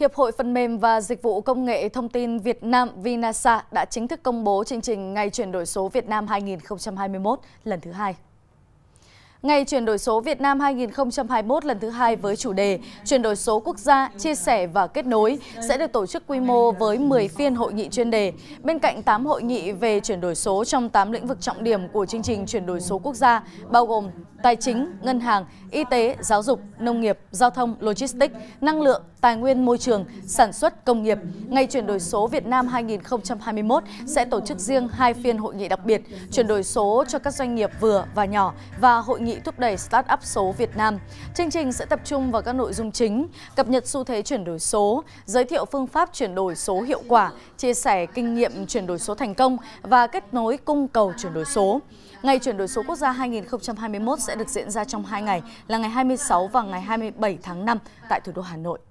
Hiệp hội Phần mềm và Dịch vụ Công nghệ Thông tin Việt Nam Vinasa đã chính thức công bố chương trình Ngày chuyển đổi số Việt Nam 2021 lần thứ hai. Ngày chuyển đổi số Việt Nam 2021 lần thứ hai với chủ đề Chuyển đổi số quốc gia, chia sẻ và kết nối sẽ được tổ chức quy mô với 10 phiên hội nghị chuyên đề, bên cạnh 8 hội nghị về chuyển đổi số trong 8 lĩnh vực trọng điểm của chương trình chuyển đổi số quốc gia, bao gồm tài chính, ngân hàng, y tế, giáo dục, nông nghiệp, giao thông, logistics, năng lượng, tài nguyên môi trường, sản xuất công nghiệp. Ngày chuyển đổi số Việt Nam 2021 sẽ tổ chức riêng hai phiên hội nghị đặc biệt chuyển đổi số cho các doanh nghiệp vừa và nhỏ và hội nghị nghị thúc đẩy Startup số Việt Nam. Chương trình sẽ tập trung vào các nội dung chính, cập nhật xu thế chuyển đổi số, giới thiệu phương pháp chuyển đổi số hiệu quả, chia sẻ kinh nghiệm chuyển đổi số thành công và kết nối cung cầu chuyển đổi số. Ngày chuyển đổi số quốc gia 2021 sẽ được diễn ra trong 2 ngày là ngày 26 và ngày 27 tháng 5 tại thủ đô Hà Nội.